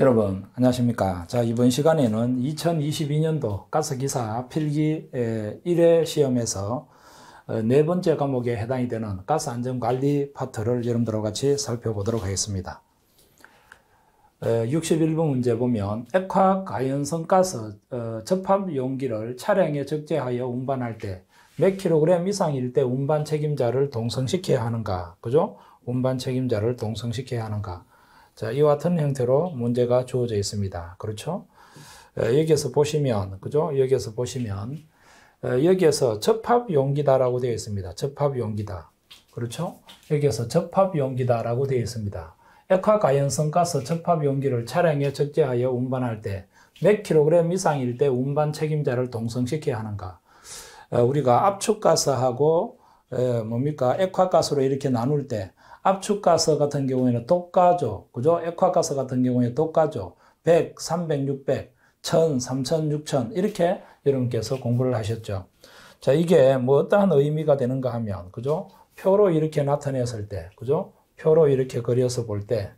여러분 안녕하십니까 자 이번 시간에는 2022년도 가스기사 필기 1회 시험에서 어, 네 번째 과목에 해당이 되는 가스안전관리 파트를 여러분들과 같이 살펴보도록 하겠습니다 61번 문제 보면 액화가연성 가스 어, 접합용기를 차량에 적재하여 운반할 때몇 킬로그램 이상일 때 운반 책임자를 동성시켜야 하는가 그죠? 운반 책임자를 동성시켜야 하는가 자, 이와 같은 형태로 문제가 주어져 있습니다. 그렇죠? 여기에서 보시면, 그죠? 여기에서 보시면, 여기에서 접합 용기다라고 되어 있습니다. 접합 용기다. 그렇죠? 여기에서 접합 용기다라고 되어 있습니다. 액화 가연성 가스 접합 용기를 차량에 적재하여 운반할 때몇 킬로그램 이상일 때 운반 책임자를 동성시켜야 하는가? 우리가 압축 가스하고 뭡니까 액화 가스로 이렇게 나눌 때 압축가스 같은 경우에는 똑가죠 그죠? 액화가스 같은 경우에 독가죠. 100, 300, 600, 1000, 3000, 6000 이렇게 여러분께서 공부를 하셨죠. 자, 이게 뭐 어떠한 의미가 되는가 하면 그죠? 표로 이렇게 나타냈을 때 그죠? 표로 이렇게 그려서 볼 때,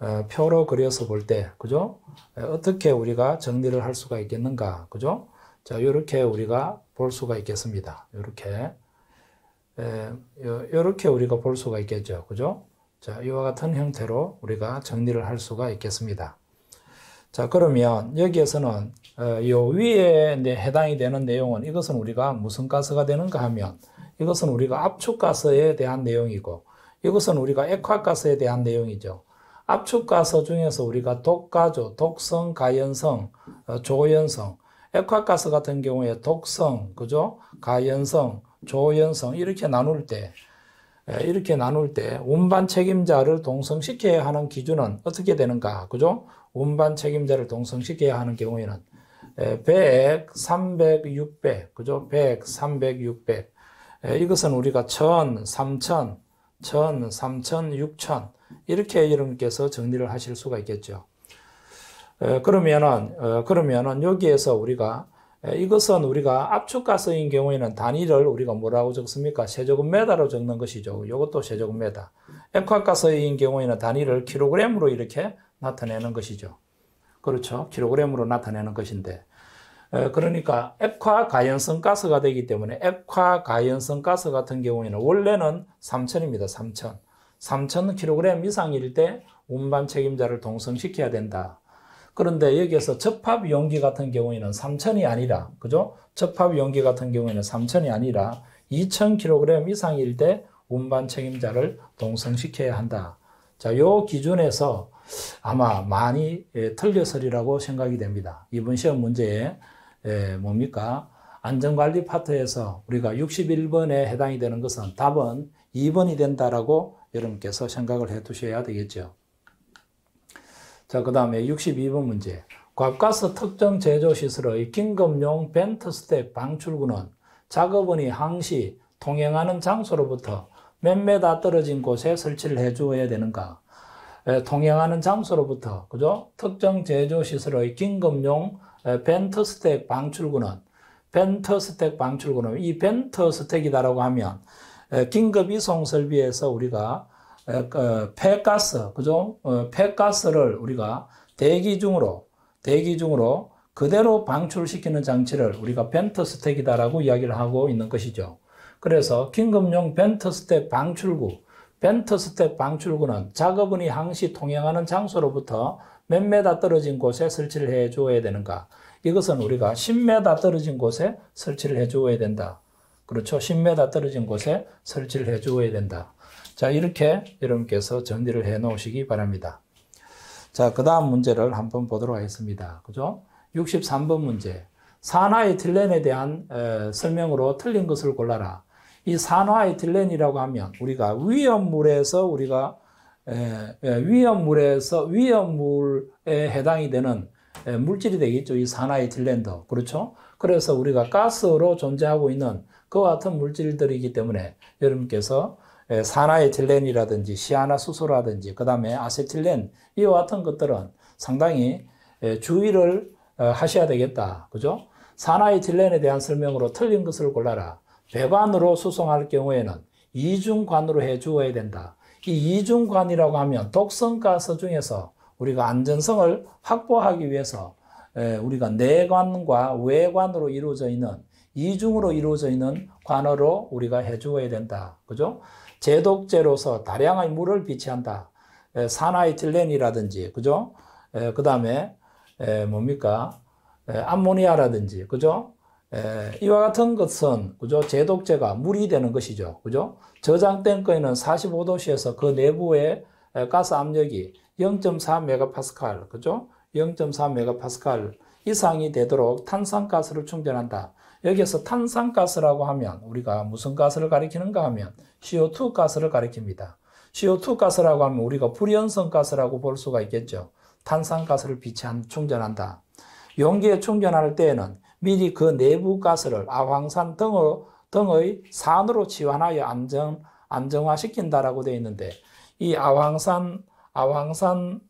어, 표로 그려서 볼 때, 그죠? 어떻게 우리가 정리를 할 수가 있겠는가, 그죠? 자, 요렇게 우리가 볼 수가 있겠습니다. 요렇게. 이렇게 예, 우리가 볼 수가 있겠죠. 그죠? 자, 이와 같은 형태로 우리가 정리를 할 수가 있겠습니다. 자, 그러면 여기에서는 이 어, 위에 해당이 되는 내용은 이것은 우리가 무슨 가스가 되는가 하면 이것은 우리가 압축가스에 대한 내용이고 이것은 우리가 액화가스에 대한 내용이죠. 압축가스 중에서 우리가 독가조, 독성, 가연성, 어, 조연성, 액화가스 같은 경우에 독성, 그죠? 가연성, 조연성 이렇게 나눌 때 이렇게 나눌 때 운반 책임자를 동성시켜야 하는 기준은 어떻게 되는가? 그죠? 운반 책임자를 동성시켜야 하는 경우에는 100, 300, 600, 그죠? 100, 300, 600. 이것은 우리가 1000, 3000, 1000, 3000, 6000 이렇게 여러분께서 정리를 하실 수가 있겠죠. 그러면은 어, 그러면은 여기에서 우리가 예, 이것은 우리가 압축가스인 경우에는 단위를 우리가 뭐라고 적습니까? 세조금미터로 적는 것이죠. 이것도 세조금미터 액화가스인 경우에는 단위를 킬로그램으로 이렇게 나타내는 것이죠. 그렇죠. 킬로그램으로 나타내는 것인데. 예, 그러니까 액화 가연성 가스가 되기 때문에 액화 가연성 가스 같은 경우에는 원래는 3천입니다. 3천. 3천 킬로그램 이상일 때 운반 책임자를 동성시켜야 된다. 그런데 여기에서 접합 용기 같은 경우에는 3천이 아니라, 그죠? 접합 용기 같은 경우에는 3천이 아니라 2천 킬로그램 이상일 때 운반 책임자를 동성시켜야 한다. 자, 요 기준에서 아마 많이 예, 틀려서리라고 생각이 됩니다. 이번 시험 문제에 예, 뭡니까? 안전관리 파트에서 우리가 61번에 해당이 되는 것은 답은 2번이 된다라고 여러분께서 생각을 해 두셔야 되겠죠. 자, 그 다음에 62번 문제. 값가스 특정 제조 시설의 긴급용 벤트 스택 방출구는 작업원이 항시 통행하는 장소로부터 몇 메다 떨어진 곳에 설치를 해 주어야 되는가? 에, 통행하는 장소로부터 그죠? 특정 제조 시설의 긴급용 벤트 스택 방출구는 벤트 스택 방출구는 이 벤트 스택이다라고 하면 긴급 이송 설비에서 우리가 그, 폐가스, 그죠? 어, 폐가스를 우리가 대기 중으로, 대기 중으로 그대로 방출시키는 장치를 우리가 벤터스택이다라고 이야기를 하고 있는 것이죠. 그래서 긴급용 벤터스택 방출구, 벤터스택 방출구는 작업원이 항시 통행하는 장소로부터 몇 메다 떨어진 곳에 설치를 해줘야 되는가? 이것은 우리가 1 0메다 떨어진 곳에 설치를 해줘야 된다. 그렇죠. 1 0메다 떨어진 곳에 설치를 해줘야 된다. 자, 이렇게 여러분께서 정리를 해 놓으시기 바랍니다. 자, 그 다음 문제를 한번 보도록 하겠습니다. 그죠? 63번 문제. 산화의 틸렌에 대한 에, 설명으로 틀린 것을 골라라. 이 산화의 틸렌이라고 하면 우리가 위험물에서 우리가 에, 에, 위험물에서 위험물에 해당이 되는 물질이 되겠죠. 이 산화의 틸렌도. 그렇죠? 그래서 우리가 가스로 존재하고 있는 그와 같은 물질들이기 때문에 여러분께서 산화에틸렌이라든지 예, 시아나수소라든지 그다음에 아세틸렌 이와 같은 것들은 상당히 예, 주의를 어, 하셔야 되겠다. 그죠? 산화에틸렌에 대한 설명으로 틀린 것을 골라라. 배관으로 수송할 경우에는 이중관으로 해 주어야 된다. 이 이중관이라고 하면 독성가스 중에서 우리가 안전성을 확보하기 위해서 예, 우리가 내관과 외관으로 이루어져 있는 이중으로 이루어져 있는 관으로 우리가 해주어야 된다. 그죠? 제독제로서 다량의 물을 비치한다. 산화이틸렌이라든지, 그죠? 그 다음에, 뭡니까? 에, 암모니아라든지, 그죠? 에, 이와 같은 것은, 그죠? 제독제가 물이 되는 것이죠. 그죠? 저장 탱크에는 45도씨에서 그 내부에 가스 압력이 0.4MPa, 그죠? 0.4MPa 이상이 되도록 탄산가스를 충전한다. 여기에서 탄산가스라고 하면 우리가 무슨 가스를 가리키는가 하면 CO2 가스를 가리킵니다. CO2 가스라고 하면 우리가 불연성 가스라고 볼 수가 있겠죠. 탄산가스를 비치 충전한다. 용기에 충전할 때에는 미리 그 내부 가스를 아황산 등으 등의 산으로 치환하여 안정, 안정화시킨다라고 되어 있는데 이 아황산, 아황산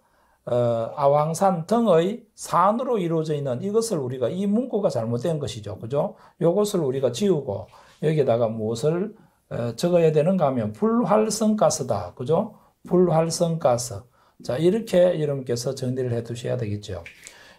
어, 아왕산 등의 산으로 이루어져 있는 이것을 우리가 이 문구가 잘못된 것이죠. 그죠? 요것을 우리가 지우고 여기에다가 무엇을 어, 적어야 되는가 하면 불활성가스다. 그죠? 불활성가스. 자, 이렇게 여러분께서 정리를 해 두셔야 되겠죠.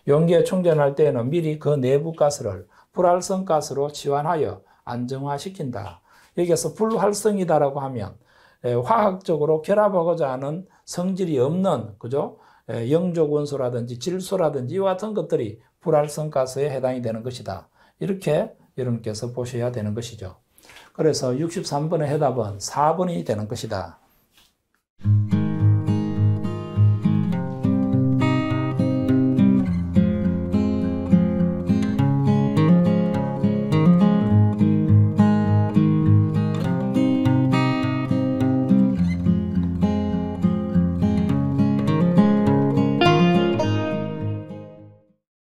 용기에 충전할 때에는 미리 그 내부 가스를 불활성가스로 치환하여 안정화시킨다. 여기에서 불활성이다라고 하면 예, 화학적으로 결합하고자 하는 성질이 없는 그죠? 예, 영조 원소라든지 질소라든지 이와 같은 것들이 불활성 가스에 해당이 되는 것이다. 이렇게 여러분께서 보셔야 되는 것이죠. 그래서 63번의 해답은 4번이 되는 것이다.